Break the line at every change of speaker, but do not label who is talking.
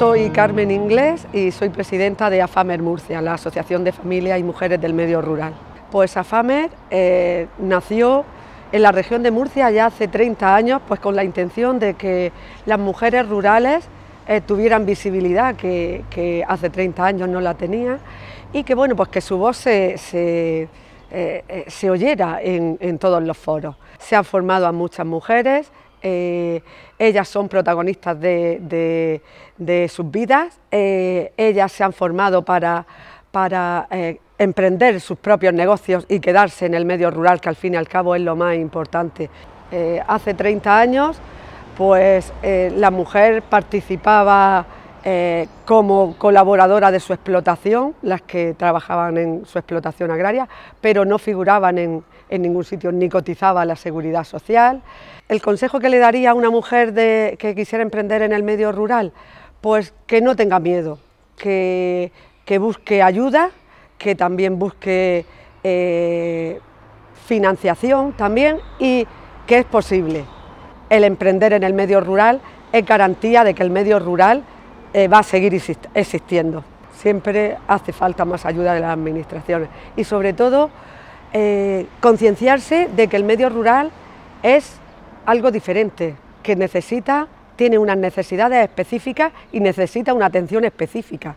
Soy Carmen Inglés y soy presidenta de AFAMER Murcia, la Asociación de Familias y Mujeres del Medio Rural. Pues AFAMER eh, nació en la región de Murcia ya hace 30 años, pues con la intención de que las mujeres rurales eh, tuvieran visibilidad que, hace 30 años no la tenían y que bueno, pues que su voz eh, se, oyera en, en todos los foros. Se han formado a muchas mujeres, eh, ellas son protagonistas de, sus vidas, eh, ellas se han formado para, eh, emprender sus propios negocios y quedarse en el medio rural, que al fin y al cabo es lo más importante. hace 30 años, pues la mujer participaba como colaboradora de su explotación, las que trabajaban en su explotación agraria, pero no figuraban en, en ningún sitio ni cotizaba la seguridad social. El consejo que le daría a una mujer que quisiera emprender en el medio rural, pues que no tenga miedo, que, busque ayuda, que también busque eh, financiación también y que es posible. El emprender en el medio rural es garantía de que el medio rural eh, va a seguir existiendo. Siempre hace falta más ayuda de las administraciones y sobre todo eh, concienciarse de que el medio rural es algo diferente, que necesita, tiene unas necesidades específicas y necesita una atención específica.